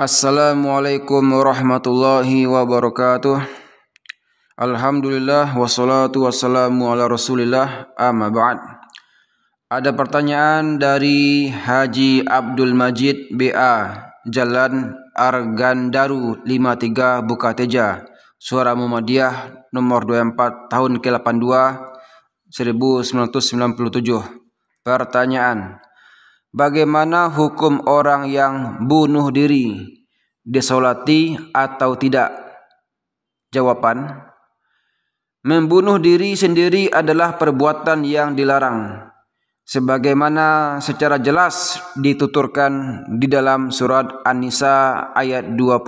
Assalamualaikum warahmatullahi wabarakatuh Alhamdulillah wassalatu wassalamu ala rasulillah amma ba'd Ada pertanyaan dari Haji Abdul Majid BA Jalan Argandaru 53 Bukateja Suara Muhammadiyah nomor 24 tahun ke-82 1997 Pertanyaan Bagaimana hukum orang yang bunuh diri? Disolati atau tidak? Jawaban Membunuh diri sendiri adalah perbuatan yang dilarang sebagaimana secara jelas dituturkan di dalam surat An-Nisa ayat 29.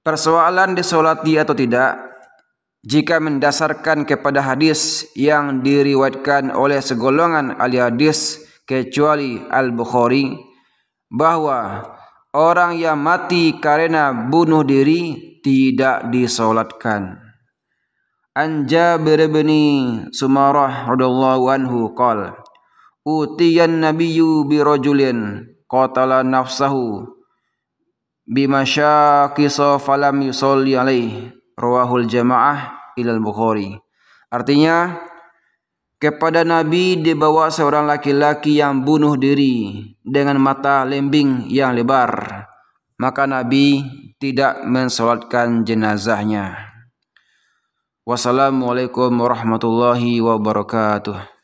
Persoalan disolati atau tidak jika mendasarkan kepada hadis yang diriwayatkan oleh segolongan ahli hadis kecuali Al-Bukhari bahwa orang yang mati karena bunuh diri tidak disolatkan. An Jabir bin Sumarah radhiyallahu anhu qala Utiyan nabiyyu bi rajulin qatala nafsahu bimasyaqisa falam yusalli alaih rawahul jamaah ilal bukhari artinya kepada Nabi dibawa seorang laki-laki yang bunuh diri dengan mata lembing yang lebar. Maka Nabi tidak mensolatkan jenazahnya. Wassalamualaikum warahmatullahi wabarakatuh.